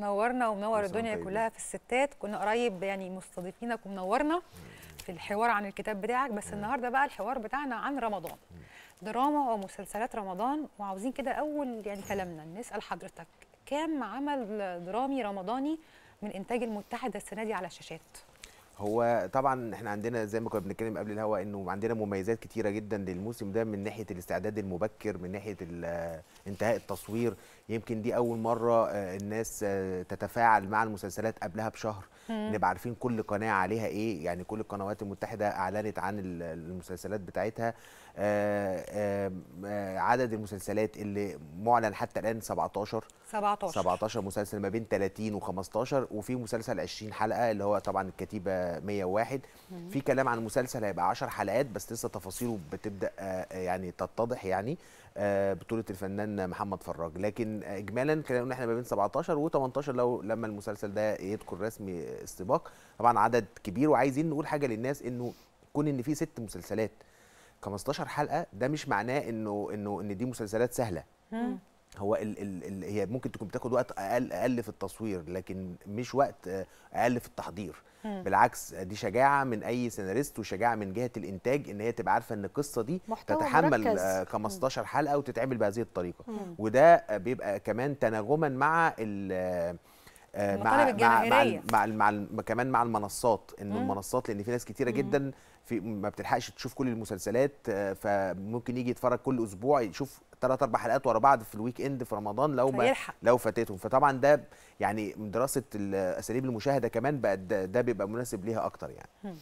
تنورنا ومنور الدنيا كلها في الستات كنا قريب يعني مستضيفينك ومنورنا في الحوار عن الكتاب بتاعك بس النهارده بقى الحوار بتاعنا عن رمضان دراما ومسلسلات رمضان وعاوزين كده اول يعني كلامنا نسال حضرتك كام عمل درامي رمضاني من انتاج المتحده السنه دي على الشاشات هو طبعا احنا عندنا زي ما كنا بنتكلم قبل الهوا انه عندنا مميزات كتيره جدا للموسم ده من ناحيه الاستعداد المبكر من ناحيه آه، انتهاء التصوير يمكن دي اول مره آه، الناس آه، تتفاعل مع المسلسلات قبلها بشهر نبقى عارفين كل قناه عليها ايه يعني كل القنوات المتحده اعلنت عن المسلسلات بتاعتها عدد المسلسلات اللي معلن حتى الان 17 17 17 مسلسل ما بين 30 و15 وفي مسلسل 20 حلقه اللي هو طبعا الكتيبه 101 في كلام عن مسلسل هيبقى 10 حلقات بس لسه تفاصيله بتبدا آه، يعني تتضح يعني آه، بطوله الفنان محمد فراج لكن اجمالا كلام ان احنا ما بين 17 و18 لو لما المسلسل ده يدخل رسمي استباق طبعا عدد كبير وعايزين نقول حاجه للناس انه كون ان في ست مسلسلات 15 حلقه ده مش معناه انه انه ان دي مسلسلات سهله هو ال ال الـ هي ممكن تكون بتاخد وقت اقل اقل في التصوير لكن مش وقت آه، اقل في التحضير مم. بالعكس دي شجاعه من اي سيناريست وشجاعه من جهه الانتاج ان هي تبقى عارفه ان القصه دي تتحمل مركز. 15 آه، حلقه وتتعمل بهذه الطريقه مم. وده بيبقى كمان تناغما مع آه، مع مع مع, مع كمان مع المنصات انه المنصات لان في ناس كتيره جدا في ما بتلحقش تشوف كل المسلسلات آه، فممكن يجي يتفرج كل اسبوع يشوف ثلاث اربع حلقات ورا بعض في الويك اند في رمضان لو ما لو فاتتهم فطبعا ده يعني دراسه اساليب المشاهده كمان بقى ده بيبقى مناسب ليها اكتر يعني